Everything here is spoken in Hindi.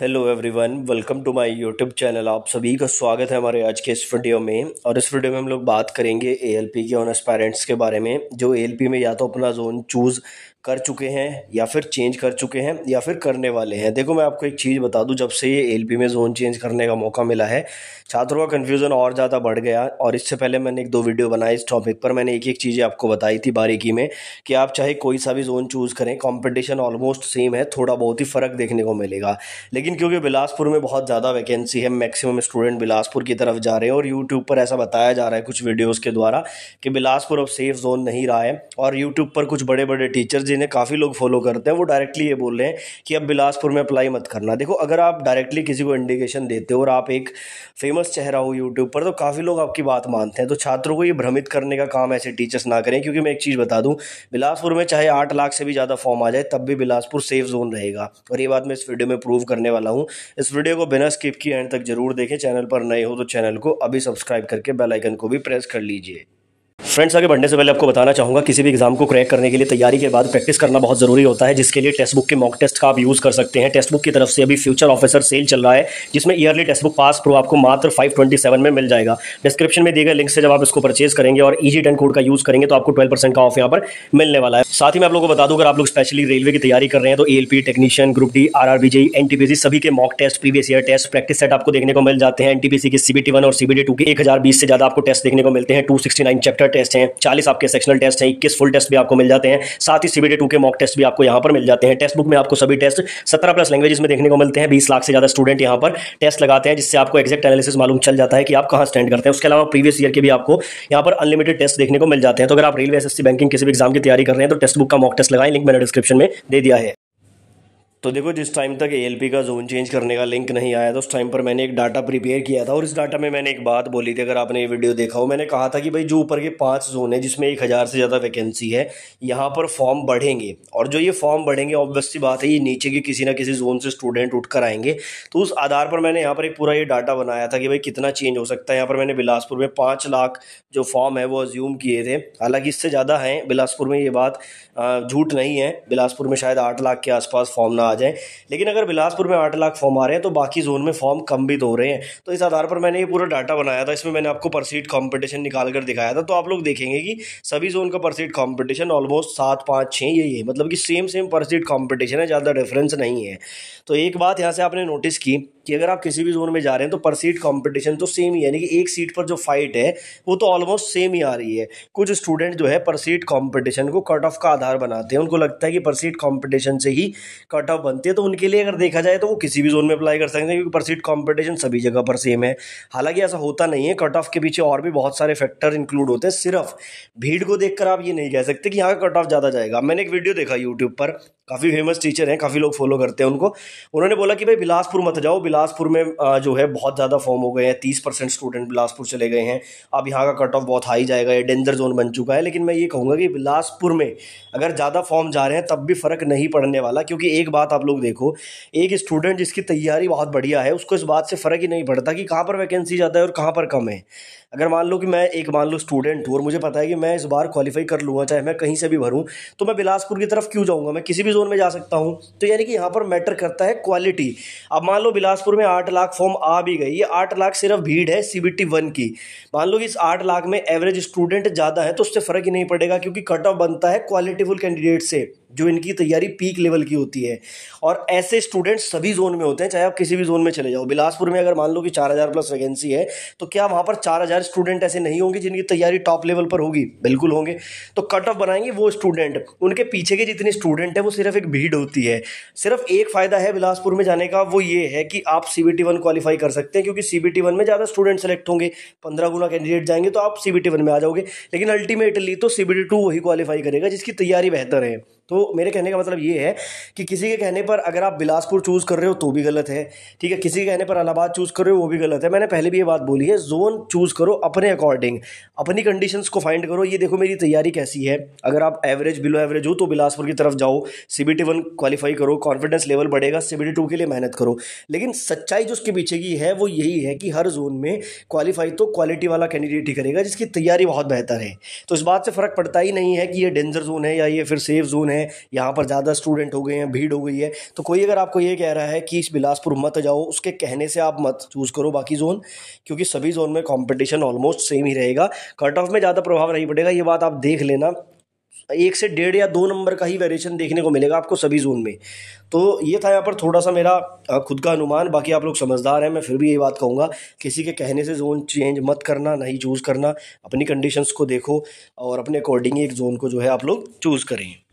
hello everyone welcome to my YouTube channel आप सभी का स्वागत है हमारे आज के इस वीडियो में और इस वीडियो में हम लोग बात करेंगे एएलपी के ऑनर्स पेरेंट्स के बारे में जो एएलपी में या तो अपना जोन चूज़ कर चुके हैं या फिर चेंज कर चुके हैं या फिर करने वाले हैं देखो मैं आपको एक चीज़ बता दूं जब से ये पी में जोन चेंज करने का मौका मिला है छात्रों का कन्फ्यूज़न और ज़्यादा बढ़ गया और इससे पहले मैंने एक दो वीडियो बनाए इस टॉपिक पर मैंने एक एक चीज़ें आपको बताई थी बारीकी में कि आप चाहे कोई सा भी जोन चूज़ करें कॉम्पिटिशन ऑलमोस्ट सेम है थोड़ा बहुत ही फ़र्क देखने को मिलेगा लेकिन लेकिन क्योंकि बिलासपुर में बहुत ज़्यादा वैकेंसी है मैक्सिमम स्टूडेंट बिलासपुर की तरफ जा रहे हैं और यूट्यूब पर ऐसा बताया जा रहा है कुछ वीडियोस के द्वारा कि बिलासपुर अब सेफ जोन नहीं रहा है और यूट्यूब पर कुछ बड़े बड़े टीचर जिन्हें काफ़ी लोग फॉलो करते हैं वो डायरेक्टली ये बोल रहे हैं कि अब बिलासपुर में अप्लाई मत करना देखो अगर आप डायरेक्टली किसी को इंडिकेशन देते हो और आप एक फेमस चेहरा हो यूट्यूब पर तो काफ़ी लोग आपकी बात मानते हैं तो छात्रों को ये भ्रमित करने का काम ऐसे टीचर्स ना करें क्योंकि मैं एक चीज़ बता दूँ बिलासपुर में चाहे आठ लाख से भी ज़्यादा फॉर्म आ जाए तब भी बिलासपुर सेफ जोन रहेगा और ये बात मैं इस वीडियो में प्रूव करने वाला हूँ इस वीडियो को बिना स्किप किए एंड तक जरूर देखें चैनल पर नए हो तो चैनल को अभी सब्सक्राइब करके बेलाइकन को भी प्रेस कर लीजिए फ्रेंड्स आगे बढ़ने से पहले आपको बताना चाहूँगा किसी भी एग्जाम को क्रैक करने के लिए तैयारी के बाद प्रैक्टिस करना बहुत ज़रूरी होता है जिसके लिए टेस्ट बुक के मॉक टेस्ट का आप यूज़ कर सकते हैं टेस्ट बुक की तरफ से अभी फ्यूचर ऑफिसर सेल चल रहा है जिसमें yearly Testbook pass pro आपको मात्र फाइव में मिल जाएगा डिस्क्रिप्शन में दिए गए लिंक से जब आप इसको परचेज करेंगे और ईजी टेन कोड का यूज़ करेंगे तो आपको ट्वेल्व का ऑफ यहाँ पर मिलने वाला है साथ ही मैं आप लोगों को बता दूँ अगर आप लोग स्पेशली रेलवे की तैयारी कर रहे हैं तो A technician group D R R N सभी के mock test previous year test practice set आपको देखने को मिल जाते हैं एन के सीबीटी वन और सीबीटी टू के एक हज़ार बीस से ज़्यादा आपको टेस्ट देखने को मिलते हैं two sixty nine chapter test हैं चालीस आपके सेक्शनल टेस्ट हैं इक्कीस फुल टेस्ट भी आपको मिल जाते हैं साथ ही सीबीटी टू के मॉक टेस्ट भी आपको यहाँ पर मिल जाते हैं टेस्ट बुक में आपको सभी टेस्ट सत्रह प्लस लैंग्वेज में देखने को मिलते हैं बीस लाख से ज़्यादा स्टूडेंट यहाँ पर टेस्ट लगाते हैं जिससे आपको एक्जैक्ट एनालिसिस मालूम चल जाता है कि आप कहाँ स्टैंड करते हैं उसके अलावा प्रीवियस ईयर के भी आपको यहाँ पर अनलिमिटेड टेस्ट देखने को मिल जाते हैं तो अगर आप रेलवे एस बैंकिंग किसी भी एग्जाम की तैयारी कर रहे हैं तो टेस्ट बुक का मॉक टेस्ट लगाएं लिंक मैंने डिस्क्रिप्शन में दे दिया है तो देखो जिस टाइम तक ए का जोन चेंज करने का लिंक नहीं आया था तो उस टाइम पर मैंने एक डाटा प्रिपेयर किया था और इस डाटा में मैंने एक बात बोली थी अगर आपने ये वीडियो देखा हो मैंने कहा था कि भाई जो ऊपर के पांच जोन है जिसमें एक हज़ार से ज़्यादा वैकेंसी है यहाँ पर फॉर्म बढ़ेंगे और जो ये फॉर्म बढ़ेंगे ऑब्वियसली बात है ये नीचे के किसी ना किसी जोन से स्टूडेंट उठ कर आएंगे तो उस आधार पर मैंने यहाँ पर एक पूरा ये डाटा बनाया था कि भाई कितना चेंज हो सकता है यहाँ पर मैंने बिलासपुर में पाँच लाख जो फॉर्म है वो अज्यूम किए थे हालाँकि इससे ज़्यादा हैं बिलासपुर में ये बात झूठ नहीं है बिलासपुर में शायद आठ लाख के आसपास फॉर्म ना आ जाए लेकिन अगर बिलासपुर में आठ लाख फॉर्म आ रहे हैं तो बाकी जोन में फॉर्म कम भी दो तो रहे हैं तो इस आधार पर मैंने ये पूरा डाटा बनाया था इसमें मैंने आपको पर कॉम्पिटिशन निकाल कर दिखाया था तो आप लोग देखेंगे कि सभी जोन का पर कॉम्पिटिशन ऑलमोस्ट सात पाँच छः यही है मतलब कि सेम सेम पर कॉम्पिटिशन है ज़्यादा डिफरेंस नहीं है तो एक बात यहाँ से आपने नोटिस की कि अगर आप किसी भी जोन में जा रहे हैं तो पर सीट कॉम्पिटिशन तो सेम ही है यानी कि एक सीट पर जो फाइट है वो तो ऑलमोस्ट सेम ही आ रही है कुछ स्टूडेंट जो है पर सीट कॉम्पिटिशन को कट ऑफ का आधार बनाते हैं उनको लगता है कि पर सीट कॉम्पिटिशन से ही कट ऑफ बनती है तो उनके लिए अगर देखा जाए तो वो किसी भी जोन में अप्लाई कर सकते हैं क्योंकि पर सीट कॉम्पिटिशन सभी जगह पर सेम है हालांकि ऐसा होता नहीं है कट ऑफ के पीछे और भी बहुत सारे फैक्टर इंक्लूड होते हैं सिर्फ भीड़ को देखकर आप ये नहीं कह सकते कि यहाँ का कट ऑफ ज़्यादा जाएगा मैंने एक वीडियो देखा यूट्यूब पर काफ़ी फेमस टीचर हैं काफ़ी लोग फॉलो करते हैं उनको उन्होंने बोला कि भाई बिलासपुर मत जाओ बिलासपुर में जो है बहुत ज़्यादा फॉर्म हो गए हैं तीस परसेंट स्टूडेंट बिलासपुर चले गए हैं अब यहाँ का कट ऑफ बहुत हाई जाएगा ये डेंजर जोन बन चुका है लेकिन मैं ये कहूँगा कि बिलासपुर में अगर ज़्यादा फॉर्म जा रहे हैं तब भी फ़र्क नहीं पड़ने वाला क्योंकि एक बात आप लोग देखो एक स्टूडेंट जिसकी तैयारी बहुत बढ़िया है उसको इस बात से फ़र्क ही नहीं पड़ता कि कहाँ पर वैकेंसी ज़्यादा है और कहाँ पर कम है अगर मान लो कि मैं एक मान लो स्टूडेंट हूँ और मुझे पता है कि मैं इस बार क्वालिफाई कर लूँगा चाहे मैं कहीं से भी भरूँ तो मैं बिलासपुर की तरफ क्यों जाऊँगा मैं किसी भी जोन में जा सकता हूँ तो यानी कि यहाँ पर मैटर करता है क्वालिटी अब मान लो बिलासपुर में आठ लाख फॉर्म आ भी गई ये आठ लाख सिर्फ भीड़ है सी वन की मान लो कि इस आठ लाख में एवरेज स्टूडेंट ज़्यादा है तो उससे फ़र्क ही नहीं पड़ेगा क्योंकि कट ऑफ बनता है क्वालिटीफुल कैंडिडेट से जो इनकी तैयारी पीक लेवल की होती है और ऐसे स्टूडेंट्स सभी जोन में होते हैं चाहे आप किसी भी जोन में चले जाओ बिलासपुर में अगर मान लो कि चार हज़ार प्लस वैकेंसी है तो क्या वहाँ पर चार हज़ार स्टूडेंट ऐसे नहीं होंगे जिनकी तैयारी टॉप लेवल पर होगी बिल्कुल होंगे तो कट ऑफ बनाएंगे वो स्टूडेंट उनके पीछे के जितने स्टूडेंट हैं वो सिर्फ एक भीड़ होती है सिर्फ एक फ़ायदा है बिलासपुर में जाने का वो ये है कि आप सी बी क्वालिफाई कर सकते हैं क्योंकि सी बी में ज़्यादा स्टूडेंट सेलेक्ट होंगे पंद्रह गुना कैंडिडेट जाएंगे तो आप सी बी में आ जाओगे लेकिन अल्टीमेटली तो सी बी वही क्वालिफाई करेगा जिसकी तैयारी बेहतर है तो मेरे कहने का मतलब ये है कि किसी के कहने पर अगर आप बिलासपुर चूज़ कर रहे हो तो भी गलत है ठीक है किसी के कहने पर अलाहाबाद चूज़ कर रहे हो वो भी गलत है मैंने पहले भी ये बात बोली है जोन चूज़ करो अपने अकॉर्डिंग अपनी कंडीशंस को फाइंड करो ये देखो मेरी तैयारी कैसी है अगर आप एवरेज बिलो एवरेज हो तो बिलासपुर की तरफ जाओ C B T one qualify करो कॉन्फिडेंस लेवल बढ़ेगा सी बी टी टू के लिए मेहनत करो लेकिन सच्चाई जो उसके पीछे की है वो यही है कि हर जोन में क्वालिफाई तो क्वालिटी वाला कैंडिडेट ही करेगा जिसकी तैयारी बहुत बेहतर है तो इस बात से फ़र्क पड़ता ही नहीं है कि ये डेंजर जोन है या ये फिर सेफ जोन है हैं यहाँ पर ज़्यादा स्टूडेंट हो गए हैं भीड़ हो गई है तो कोई अगर आपको ये कह रहा है कि बिलासपुर मत जाओ उसके कहने से आप मत चूज़ करो बाकी जोन क्योंकि सभी जोन में कॉम्पिटिशन ऑलमोस्ट सेम ही रहेगा कट ऑफ में ज़्यादा प्रभाव नहीं पड़ेगा ये बात आप देख लेना एक से डेढ़ या दो नंबर का ही वेरिएशन देखने को मिलेगा आपको सभी जोन में तो ये था यहाँ पर थोड़ा सा मेरा खुद का अनुमान बाकी आप लोग समझदार हैं मैं फिर भी ये बात कहूँगा किसी के कहने से जोन चेंज मत करना नहीं चूज़ करना अपनी कंडीशंस को देखो और अपने अकॉर्डिंग एक जोन को जो है आप लोग चूज़ करें